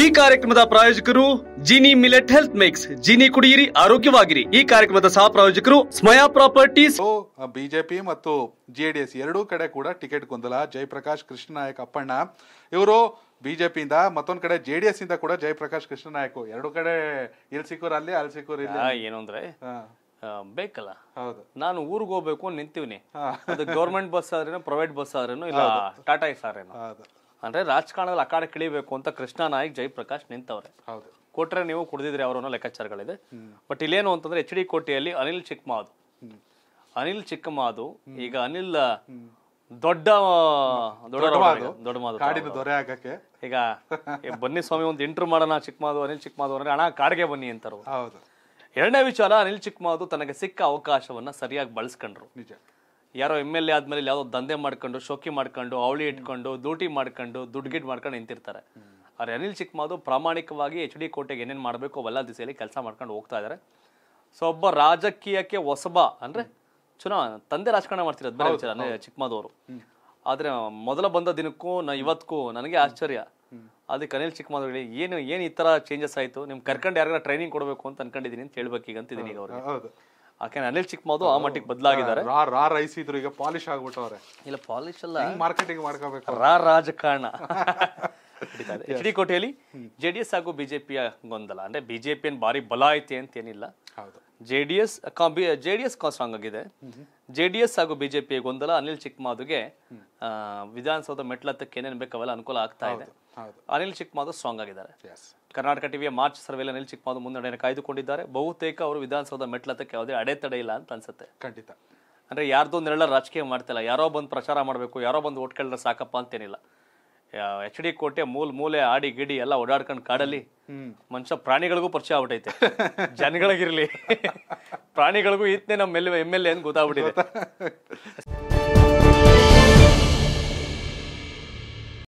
ಈ ಕಾರ್ಯಕ್ರಮದ ಪ್ರಾಯೋಜಕರು Jini millet health mix Jini ಕುಡಿಯಿರಿ ಆರೋಗ್ಯವಾಗಿರಿ ಈ ಕಾರ್ಯಕ್ರಮದ ಸಹ ಪ್ರಾಯೋಜಕರು ಸ್ಮಯಾ ಪ್ರಾಪರ್ಟೀಸ್ ಬಿಜೆಪಿ ಮತ್ತು ಜೆಡಿಎಸ್ ಎರಡೂ ಕಡೆ ಕೂಡ ಟಿಕೆಟ್ ಗೊಂದಲ ಜಯಪ್ರಕಾಶ್ ನಾಯಕ್ ಅಪ್ಪಣ್ಣ ಇವರು ಬಿಜೆಪಿಯಿಂದ ಮತ್ತೊಂದ್ ಕಡೆ ಜೆಡಿಎಸ್ ಇಂದ ಕೂಡ ಜಯಪ್ರಕಾಶ್ ನಾಯಕ್ ಎರಡು ಕಡೆ ಇಲ್ಲಿ ಸಿಕ್ಕೂರ್ ಅಲ್ಲಿ ಅಲ್ಲಿ ಸಿಕ್ಕೋರ್ ಇಲ್ಲಿ ಏನು ಅಂದ್ರೆ ಬೇಕಲ್ಲ ಹೌದು ನಾನು ಊರಿಗೆ ಹೋಗ್ಬೇಕು ನಿಂತೀವಿ ಗೌರ್ಮೆಂಟ್ ಬಸ್ ಆದ್ರೇನು ಪ್ರೈವೇಟ್ ಬಸ್ ಆದ್ರೇನು ಇಲ್ಲ ಟಾಟಾ ಎಸ್ ಅಂದ್ರೆ ರಾಜಕಾರಣದಲ್ಲಿ ಅಕಾಡ ಕಿಳಿಬೇಕು ಅಂತ ಕೃಷ್ಣ ನಾಯಕ್ ಜಯಪ್ರಕಾಶ್ ನಿಂತವ್ರೆ ಹೌದು ಕೊಟ್ರೆ ನೀವು ಕುಡಿದಿದ್ರಿ ಅವರನ್ನು ಲೆಕ್ಕಾಚಾರಗಳಿದೆ ಬಟ್ ಇಲ್ಲೇನು ಅಂತಂದ್ರೆ ಎಚ್ ಡಿ ಕೋಟೆಯಲ್ಲಿ ಅನಿಲ್ ಚಿಕ್ಕಮಾದು ಅನಿಲ್ ಚಿಕ್ಕಮಾದು ಈಗ ಅನಿಲ್ ದೊಡ್ಡ ದೊಡ್ಡ ಆಗಕ್ಕೆ ಈಗ ಬನ್ನಿ ಸ್ವಾಮಿ ಒಂದು ಇಂಟರ್ ಮಾಡೋಣ ಚಿಕ್ಕಮಾದು ಅನಿಲ್ ಚಿಕ್ಕಮಾದು ಅಂದ್ರೆ ಹಣ ಕಾಡ್ಗೆ ಬನ್ನಿ ಅಂತಾರ ಎರಡನೇ ವಿಚಾರ ಅನಿಲ್ ಚಿಕ್ಕಮಾದು ತನಗೆ ಸಿಕ್ಕ ಅವಕಾಶವನ್ನ ಸರಿಯಾಗಿ ಬಳಸ್ಕೊಂಡ್ರು ನಿಜ ಯಾರೋ ಎಮ್ ಎಲ್ ಎ ಆದ್ಮೇಲೆ ಯಾವ್ದೋ ದಂಧೆ ಮಾಡ್ಕೊಂಡು ಶೋಕಿ ಮಾಡ್ಕೊಂಡು ಅವಳಿ ಇಟ್ಕೊಂಡು ಡ್ಯೂಟಿ ಮಾಡ್ಕೊಂಡು ದುಡ್ಗಿಡ್ ಮಾಡ್ಕೊಂಡು ನಿಂತಿರ್ತಾರೆ ಅವ್ರು ಅನಿಲ್ ಚಿಕ್ಕಮಾದು ಪ್ರಾಮಾಣಿಕವಾಗಿ ಎಚ್ ಡಿ ಕೋಟೆಗೆ ಏನೇನ್ ಮಾಡಬೇಕು ಅವೆಲ್ಲ ದಿಸೆಯಲ್ಲಿ ಕೆಲಸ ಮಾಡ್ಕೊಂಡು ಹೋಗ್ತಾ ಇದ್ದಾರೆ ಸೊ ಒಬ್ಬ ರಾಜಕೀಯಕ್ಕೆ ಹೊಸಬ ಅಂದ್ರೆ ಚುನಾವಣೆ ತಂದೆ ರಾಜಕಾರಣ ಮಾಡ್ತಿರೋದು ಬೇರೆ ವಿಚಾರ ಅಂದರೆ ಅವರು ಆದ್ರೆ ಮೊದಲ ಬಂದ ದಿನಕ್ಕೂ ನಾ ಇವತ್ತಕ್ಕೂ ನನಗೆ ಆಶ್ಚರ್ಯ ಅದಕ್ಕೆ ಅನಿಲ್ ಚಿಕ್ಕಮಾದ್ ಹೇಳಿ ಏನು ಏನು ಈ ತರ ಚೇಂಜಸ್ ಆಯ್ತು ನಿಮ್ ಕರ್ಕೊಂಡು ಯಾರಿಗಾರ ಟ್ರೈನಿಂಗ್ ಕೊಡಬೇಕು ಅಂತ ಅನ್ಕೊಂಡಿದ್ದೀನಿ ಅಂತ ಹೇಳ್ಬೇಕು ಈಗ ಅಂತಿದ್ದೀನಿ ಈಗ ಅವ್ರಿಗೆ ಆಕೆನ ಅನಿಲ್ ಚಿಕ್ಕ ಆ ಮಟ್ಟಿಗೆ ಬದಲಾಗಿದ್ದಾರೆ ರಾ ರಾ ರೈಸ್ ಇದ್ರು ಈಗ ಪಾಲಿಶ್ ಆಗ್ಬಿಟ್ಟವ್ರೆ ಇಲ್ಲ ಪಾಲಿಶ್ ಅಲ್ಲ ಮಾರ್ಕೆಟಿಂಗ್ ಮಾಡ್ಕೋಬೇಕು ರಾ ರಾಜಕಾರಣ ನಡೀತಾ ಎಚ್ ಡಿ ಕೋಟೆಯಲ್ಲಿ ಜೆ ಡಿ ಎಸ್ ಹಾಗೂ ಬಿಜೆಪಿಯ ಗೊಂದಲ ಅಂದ್ರೆ ಏನ್ ಭಾರಿ ಬಲ ಐತೆ ಅಂತ ಏನಿಲ್ಲ J D S J D S strong ಆಗಿದೆ ಜೆ ಡಿ ಎಸ್ ಹಾಗೂ ಬಿಜೆಪಿ ಗೊಂದಲ ಅನಿಲ್ ಚಿಕ್ಕಮಾಧುಗೆ ವಿಧಾನಸೌಧ ಮೆಟ್ಲತ್ತಕ್ಕೆ ಏನೇನ್ ಬೇಕಾವೆಲ್ಲ ಅನುಕೂಲ ಆಗ್ತಾ ಇದೆ ಅನಿಲ್ ಚಿಕ್ಮಾಧು ಸ್ಟ್ರಾಂಗ್ ಆಗಿದ್ದಾರೆ ಕರ್ನಾಟಕ ಟಿವಿಯ ಮಾರ್ಚ್ ಸರ್ವೆಯಲ್ಲಿ ಅನಿಲ್ ಚಿಕ್ಮಾಧು ಮುನ್ನಡೆಯನ್ನು ಕಾಯ್ದುಕೊಂಡಿದ್ದಾರೆ ಬಹುತೇಕ ಅವರು ವಿಧಾನಸೌಧ ಮೆಟ್ಲತ್ತಕ್ಕೆ ಯಾವುದೇ ಅಡೆತಡೆ ಇಲ್ಲ ಅಂತ ಅನ್ಸುತ್ತೆ ಖಂಡಿತ ಅಂದ್ರೆ ಯಾರ್ದೋ ನೆರಳ ರಾಜಕೀಯ ಇಲ್ಲ ಯಾರೋ ಬಂದು ಪ್ರಚಾರ ಮಾಡಬೇಕು ಯಾರೋ ಬಂದು ಓಟ್ ಕೇಳಿದ್ರೆ ಸಾಕಪ್ಪ ಅಂತೇನಿಲ್ಲ ಎಚ್ ಡಿ ಕೋಟೆ ಮೂಲ್ ಮೂಲೆ ಆಡಿ ಗಿಡಿ ಎಲ್ಲ ಓಡಾಡ್ಕೊಂಡು ಕಾಡಲ್ಲಿ ಮನುಷ್ಯ ಪ್ರಾಣಿಗಳಿಗೂ ಪರಿಚಯ ಆಗ್ಬಿಟ್ಟೈತೆ ಜನಗಳಿಗಿರ್ಲಿ ಪ್ರಾಣಿಗಳಿಗೂ ಇತ್ತೇ ನಮ್ಮ ಎಲ್ ಎಮ್ ಎಲ್ ಎ ಗೊತ್ತಾಗ್ಬಿಟ್ಟಿದೆ